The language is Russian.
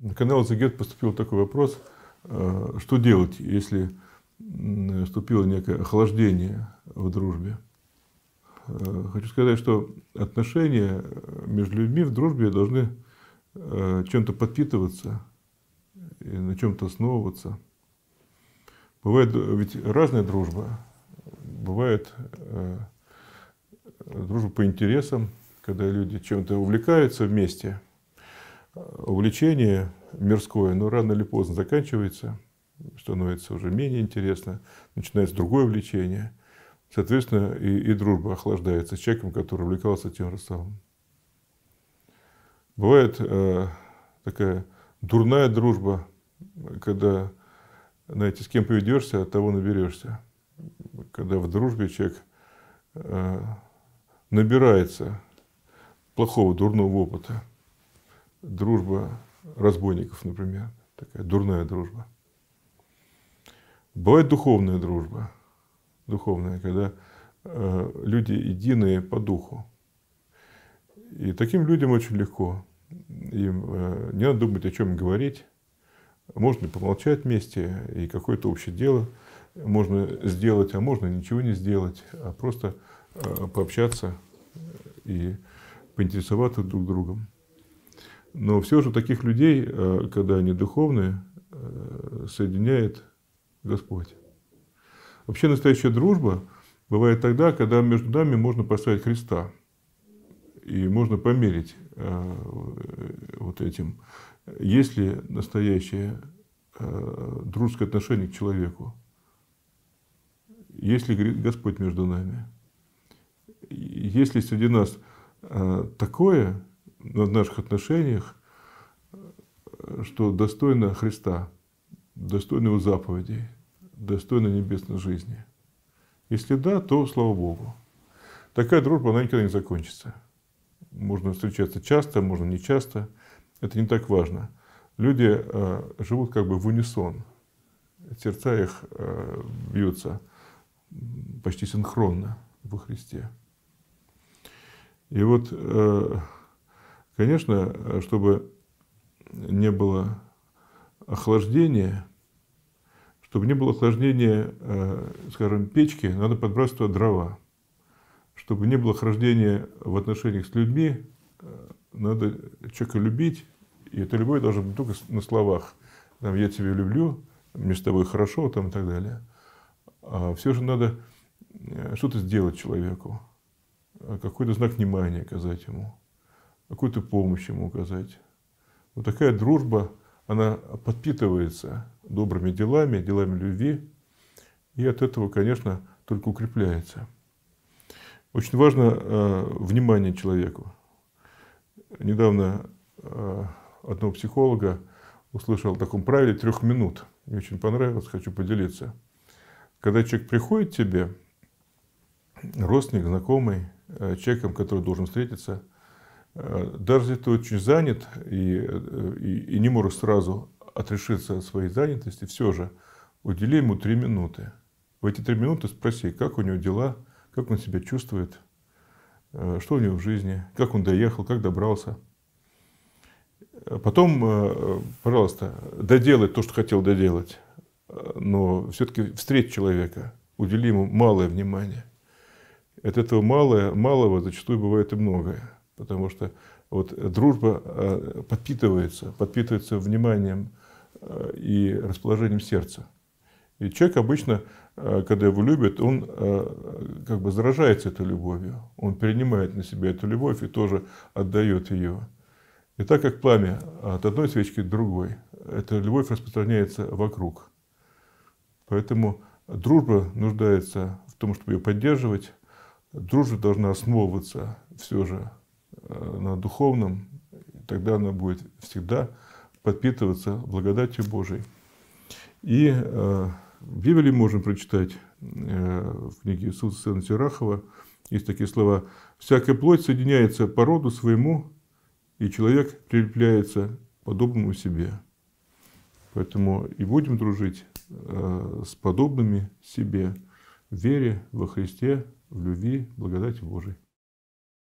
На канал Загет поступил такой вопрос, э, что делать, если наступило некое охлаждение в дружбе. Э, хочу сказать, что отношения э, между людьми в дружбе должны чем-то подпитываться, и на чем-то основываться. Бывает ведь разная дружба. Бывает дружба по интересам, когда люди чем-то увлекаются вместе – увлечение мирское, но рано или поздно заканчивается, становится уже менее интересно, начинается другое увлечение. Соответственно, и, и дружба охлаждается с человеком, который увлекался тем же самым. Бывает э, такая дурная дружба, когда, знаете, с кем поведешься, от того наберешься. Когда в дружбе человек э, набирается плохого, дурного опыта дружба разбойников, например, такая дурная дружба. Бывает духовная дружба, духовная, когда э, люди единые по духу. И таким людям очень легко. Им э, не надо думать, о чем говорить. Можно помолчать вместе, и какое-то общее дело можно сделать, а можно ничего не сделать, а просто э, пообщаться и поинтересоваться друг другом. Но все же таких людей, э, когда они духовные, э, соединяет Господь. Вообще настоящая дружба бывает тогда, когда между нами можно поставить Христа. И можно померить э, вот этим. Есть ли настоящее дружеское отношение к человеку? Есть ли Господь между нами? Есть ли среди нас такое, на наших отношениях, что достойно Христа, достойно Его заповедей, достойно небесной жизни. Если да, то слава Богу. Такая дружба, она никогда не закончится. Можно встречаться часто, можно не часто. Это не так важно. Люди э, живут как бы в унисон. Сердца их э, бьются почти синхронно во Христе. И вот э, Конечно, чтобы не было охлаждения, чтобы не было охлаждения, э, скажем, печки, надо подбрасывать туда дрова. Чтобы не было охлаждения в отношениях с людьми, э, надо человека любить, и это любовь должна быть только на словах. Там, я тебя люблю, мне с тобой хорошо, там и так далее. А все же надо э, что-то сделать человеку, какой-то знак внимания оказать ему какую-то помощь ему оказать. Вот такая дружба, она подпитывается добрыми делами, делами любви, и от этого, конечно, только укрепляется. Очень важно э, внимание человеку. Недавно э, одного психолога услышал о таком правиле трех минут. Мне очень понравилось, хочу поделиться. Когда человек приходит к тебе, родственник, знакомый, э, человеком, который должен встретиться – Э, даже если ты очень занят и, э, и, и не можешь сразу отрешиться от своей занятости, все же удели ему три минуты. В эти три минуты спроси, как у него дела, как он себя чувствует, э, что у него в жизни, как он доехал, как добрался. Потом, пожалуйста, доделай то, что хотел доделать, но все-таки встреть человека, удели ему малое внимание. От этого малое, малого зачастую бывает и многое. Потому что вот дружба э, подпитывается, подпитывается вниманием э, и расположением сердца. И человек обычно, э, когда его любят, он как бы заражается этой любовью. Он принимает на себя эту любовь и тоже отдает ее. И так как пламя от одной свечки к другой, эта любовь распространяется вокруг. Поэтому дружба нуждается в том, чтобы ее поддерживать. Дружба должна основываться все же Э, на духовном, тогда она будет всегда подпитываться благодатью Божией. И э, в Библии можем прочитать э, в книге Иисуса Сына Сирахова, есть такие слова. «Всякая плоть соединяется по роду своему, и человек прилепляется подобному себе». Поэтому и будем дружить э, с подобными себе в вере, во Христе, в любви, благодати Божией.